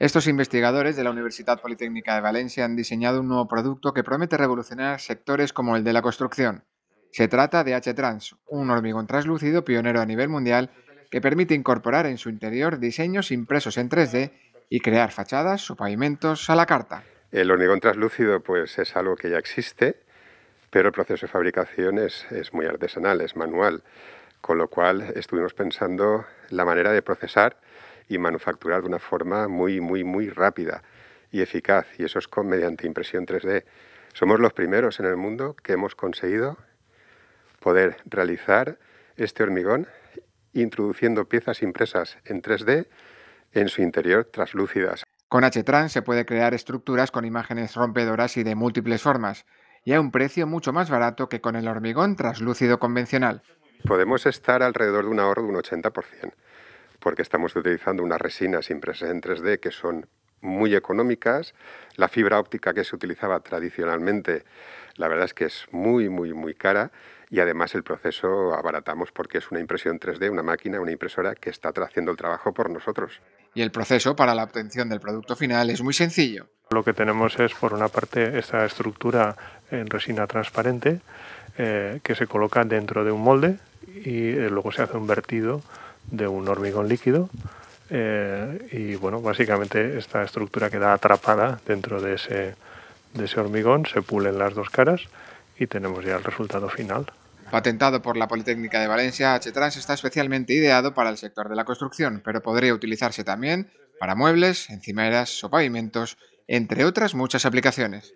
Estos investigadores de la Universidad Politécnica de Valencia han diseñado un nuevo producto que promete revolucionar sectores como el de la construcción. Se trata de H-Trans, un hormigón translúcido pionero a nivel mundial que permite incorporar en su interior diseños impresos en 3D y crear fachadas o pavimentos a la carta. El hormigón translúcido pues, es algo que ya existe, pero el proceso de fabricación es, es muy artesanal, es manual, con lo cual estuvimos pensando la manera de procesar y manufacturar de una forma muy, muy, muy rápida y eficaz, y eso es con, mediante impresión 3D. Somos los primeros en el mundo que hemos conseguido poder realizar este hormigón introduciendo piezas impresas en 3D en su interior traslúcidas. Con H-Trans se puede crear estructuras con imágenes rompedoras y de múltiples formas, y a un precio mucho más barato que con el hormigón traslúcido convencional. Podemos estar alrededor de un ahorro de un 80% porque estamos utilizando unas resinas impresas en 3D que son muy económicas. La fibra óptica que se utilizaba tradicionalmente, la verdad es que es muy, muy, muy cara y además el proceso abaratamos porque es una impresión 3D, una máquina, una impresora que está haciendo el trabajo por nosotros. Y el proceso para la obtención del producto final es muy sencillo. Lo que tenemos es, por una parte, esta estructura en resina transparente eh, que se coloca dentro de un molde y eh, luego se hace un vertido de un hormigón líquido. Eh, y bueno, básicamente esta estructura queda atrapada dentro de ese, de ese hormigón, se pulen las dos caras y tenemos ya el resultado final. Patentado por la Politécnica de Valencia, H-Trans está especialmente ideado para el sector de la construcción, pero podría utilizarse también para muebles, encimeras o pavimentos, entre otras muchas aplicaciones.